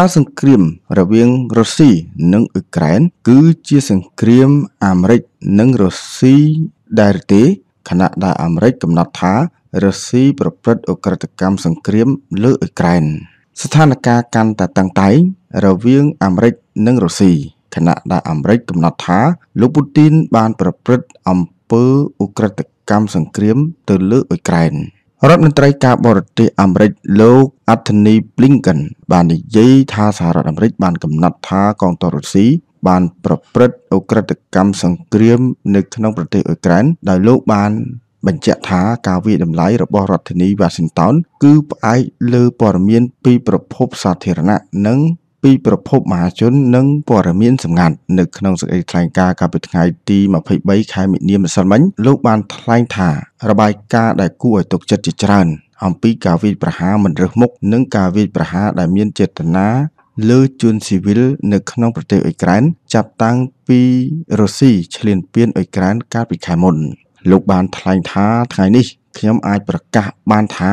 តើសង្គ្រាមរវាងរុស្ស៊ីនិងអ៊ុយក្រែនគឺជាសង្គ្រាមអាមេរិកនិងរុស្ស៊ីដែរទេខណៈដែលអាមេរិកកំណត់ថារុស្ស៊ីប្រព្រឹត្តអក្រិតកម្មសង្គ្រាមលើអ៊ុយក្រែនស្ថានភាពកាន់តែតឹងតែងរវាងអាមេរិកនិងរុស្ស៊ីខណៈដែលអាមេរិកកំណត់ថា លោកពូទីនបានប្រព្រឹត្តអំពើអ ுக ្រិតកម្មសង្គ្រាមទៅលើអ៊ុយក្រែន។រដ្ឋមន្ត្រីការបរទេសអាមេរិកលោក Anthony Blinken បាននិយាយថាសហរដ្ឋអាមេរិកបានកំណត់ថាកងទ័ពរុស្ស៊ីបានប្រព្រឹត្តអ ுக ្រិតកម្មសង្គ្រាមនៅក្នុងប្រទេសអ៊ុយក្រែនដោយលោកបានបញ្ជាក់ថាការវាយតម្លៃរបស់រដ្ឋធានី Washington គឺផ្អែកលើព័ត៌មានពីប្រភពសាធារណៈនិងពីប្រភពមហាជននិងព័ត៌មានសម្ងាត់នៅក្នុងសេចក្តីថ្លែងការណ៍កាលពីថ្ងៃទី23ខែមិនិនាម្សិលមិញលោកបានថ្លែងថា របាយការណ៍ដែលគួរឲ្យទុកចិត្តជាច្រើន អំពីការវាយប្រហារមិនរើសមុខនិងការវាយប្រហារដែលមានចេតនាលើជនស៊ីវិលនៅក្នុងប្រទេសអ៊ុយក្រែនចាប់តាំងពីរុស្ស៊ីឈ្លានពានអ៊ុយក្រែនកាលពីខែមុន លោកបានថ្លែងថាថ្ងៃនេះខ្ញុំអាចប្រកាសបានថា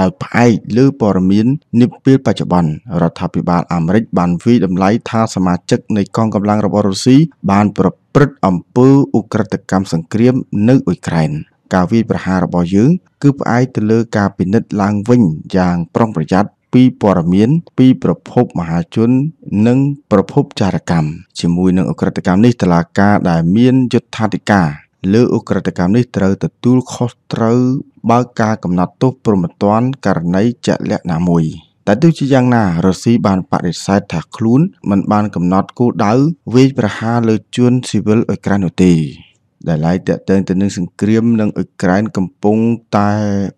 ដោយផ្អែកលើព័ត៌មាននាពេលបច្ចុប្បន្នរដ្ឋាភិបាលអាមេរិកបានវិយតម្លៃថាសមាជិកនៃកងកម្លាំងរបស់រុស្ស៊ីបាន ប្រព្រឹត្តអំពើឧក្រិដ្ឋកម្មសង្គ្រាមនៅអ៊ុយក្រែន ការវាយប្រហាររបស់យើងគឺផ្អែកទៅលើការពិនិត្យឡើងវិញយ៉ាងប្រុងប្រយ័ត្នពីព័ត៌មានពីប្រភពមហាជន និង ប្រភពចារកម្មជាមួយនឹងអក្រិតកម្មនេះតឡាការដែលមានយុទ្ធាធិការលើឧក្រិដ្ឋកម្មនេះត្រូវទទួលខុសត្រូវបើកការកំណត់ទោសព្រហ្មទណ្ឌករណីជាក់លាក់ណាមួយតែទោះជាយ៉ាងណារុស្ស៊ីបានបដិសេធថាខ្លួនមិនបានកំណត់គោលដៅវាយប្រហារលើជនស៊ីវិលអ៊ុយក្រែននោះទេដែលឡាយតេតឹងទៅនឹងសង្គ្រាមនឹងអ៊ុយក្រែនកំពុងតែ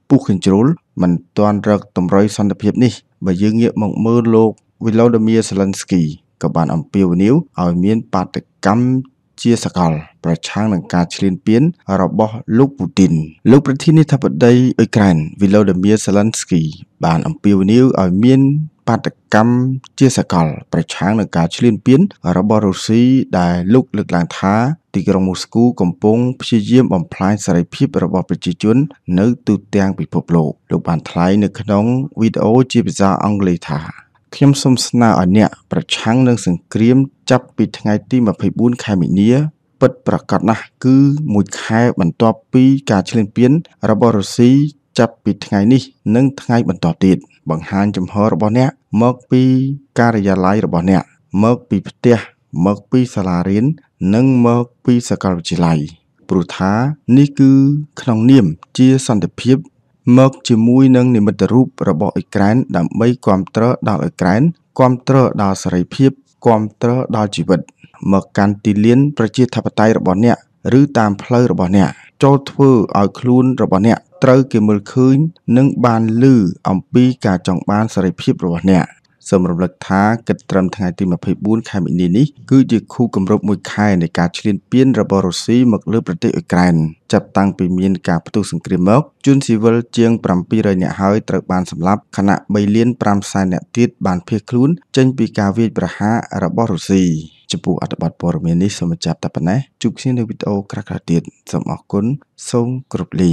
ពុះកញ្ជ្រោលមិនទាន់រកតម្រុយសន្តិភាពនេះបើយើងងាកមកមើលលោក Volodymyr Zelensky ក៏បានអំពាវនាវឲ្យមានបាតកម្មជាសកល ប្រឆាំងនឹងការឈ្លានពានរបស់លោកពូទីនលោកប្រធានាធិបតីអ៊ុយក្រែនវីឡូឌីមៀសាឡាន់ស្គី បានអំពាវនាវឲ្យមានបាតកម្មជាសកល ប្រឆាំងនឹងការឈ្លានពានរបស់រុស្ស៊ីដែលលោកលើកឡើងថាទីក្រុងមូស្គូកំពុងព្យាយាមបំផ្លាញសេរីភាព របស់ប្រជាជន នៅទូទាំងពិភពលោក លោកបានថ្លែងនៅក្នុងវីដេអូ ជាភាសាអង់គ្លេសថាខ្ញុំសូមស្នើឲ្យអ្នក ប្រឆាំងនឹងសង្គ្រាម ចាប់ពីថ្ងៃ ទី24ខែមីនាពិតប្រាកដណាស់គឺមួយខែបន្ទាប់ពីការឈ្លានពានរបស់រុស្ស៊ីចាប់ពីថ្ងៃនេះនិងថ្ងៃបន្តទៀត បង្ហាញចំហររបស់អ្នកមកពីការិយាល័យរបស់អ្នកមកពីផ្ទះមកពីសាលារៀននិងមកពីសាកលវិទ្យាល័យព្រោះថានេះគឺក្នុងនាមជាសន្តិភាពមកជាមួយនឹងនិមិត្តរូបរបស់អ៊ុយក្រែនដើម្បីគាំទ្រដល់អ៊ុយក្រែនគាំទ្រដល់សេរីភាពគាំទ្រដល់ជីវិតមកកាន់ទីលានប្រជាធិបតេយ្យរបស់អ្នកឬតាមផ្លូវរបស់អ្នកចូលធ្វើឲ្យខ្លួនរបស់អ្នកត្រូវគេមើលឃើញនិងបានលឺអំពីការចង់បានសេរីភាពរបស់អ្នកសូមរំលឹកថាគិតត្រឹមថ្ងៃទី24ខែមីនានេះ គឺជាខួបគម្រប់មួយខែនៃការឈ្លានពានរបស់រុស្ស៊ីមកលើប្រទេសអ៊ុយក្រែនចាប់តាំងពីមានការផ្ទុះសង្គ្រាមមកជនស៊ីវិលជាង700នាក់ហើយត្រូវបានសម្លាប់ខណៈ3លាន5សែននាក់ទៀតបានភៀសខ្លួនចេញពីការវាយប្រហាររបស់រុស្ស៊ីចំពោះអត្ថបទព័ត៌មាននេះសូមបញ្ចប់តែប៉ុណ្ណេះជួបគ្នានៅវីដេអូក្រោយៗទៀតសូមអរគុណសូមគោរពលា